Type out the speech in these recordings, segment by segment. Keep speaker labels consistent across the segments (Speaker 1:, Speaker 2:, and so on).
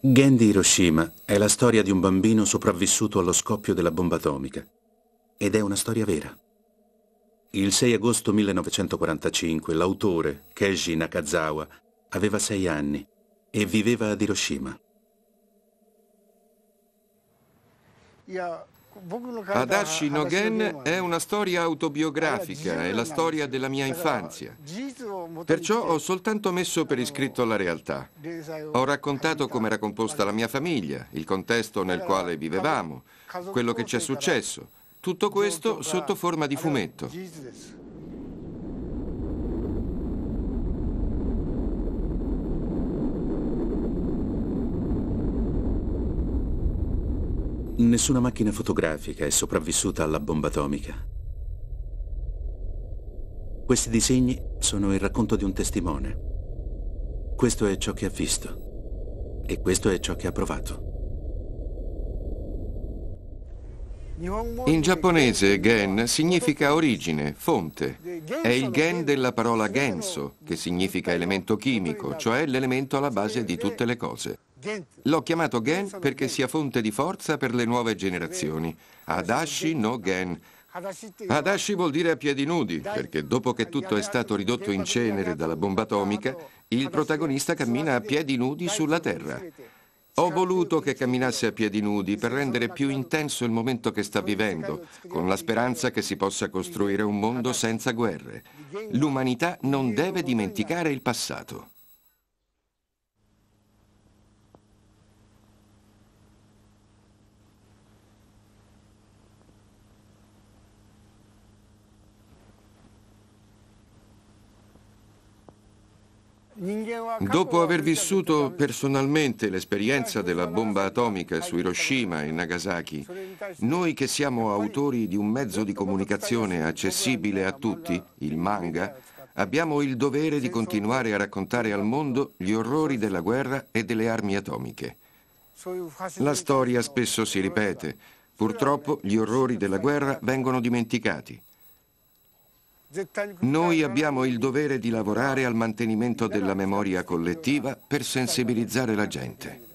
Speaker 1: Gen Hiroshima è la storia di un bambino sopravvissuto allo scoppio della bomba atomica ed è una storia vera. Il 6 agosto 1945 l'autore, Keiji Nakazawa, aveva sei anni e viveva ad Hiroshima.
Speaker 2: Adashi Nogen è una storia autobiografica, è la storia della mia infanzia. Perciò ho soltanto messo per iscritto la realtà. Ho raccontato come era composta la mia famiglia, il contesto nel quale vivevamo, quello che ci è successo. Tutto questo sotto forma di fumetto.
Speaker 1: Nessuna macchina fotografica è sopravvissuta alla bomba atomica. Questi disegni sono il racconto di un testimone. Questo è ciò che ha visto e questo è ciò che ha provato.
Speaker 2: In giapponese gen significa origine, fonte. È il gen della parola genso, che significa elemento chimico, cioè l'elemento alla base di tutte le cose. L'ho chiamato Gen perché sia fonte di forza per le nuove generazioni. Adashi no Gen. Adashi vuol dire a piedi nudi, perché dopo che tutto è stato ridotto in cenere dalla bomba atomica, il protagonista cammina a piedi nudi sulla terra. Ho voluto che camminasse a piedi nudi per rendere più intenso il momento che sta vivendo, con la speranza che si possa costruire un mondo senza guerre. L'umanità non deve dimenticare il passato. Dopo aver vissuto personalmente l'esperienza della bomba atomica su Hiroshima e Nagasaki, noi che siamo autori di un mezzo di comunicazione accessibile a tutti, il manga, abbiamo il dovere di continuare a raccontare al mondo gli orrori della guerra e delle armi atomiche. La storia spesso si ripete, purtroppo gli orrori della guerra vengono dimenticati. Noi abbiamo il dovere di lavorare al mantenimento della memoria collettiva per sensibilizzare la gente.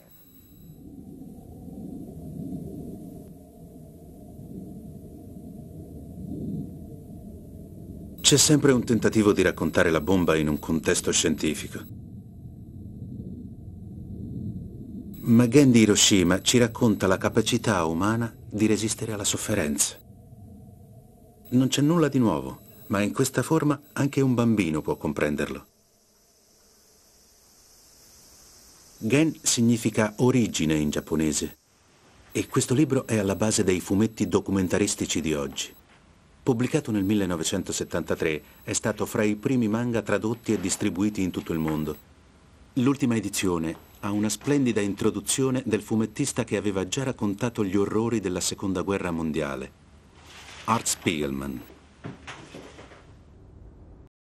Speaker 1: C'è sempre un tentativo di raccontare la bomba in un contesto scientifico. Ma Gandhi Hiroshima ci racconta la capacità umana di resistere alla sofferenza. Non c'è nulla di nuovo ma in questa forma anche un bambino può comprenderlo. Gen significa origine in giapponese e questo libro è alla base dei fumetti documentaristici di oggi. Pubblicato nel 1973, è stato fra i primi manga tradotti e distribuiti in tutto il mondo. L'ultima edizione ha una splendida introduzione del fumettista che aveva già raccontato gli orrori della Seconda Guerra Mondiale, Art Spiegelman.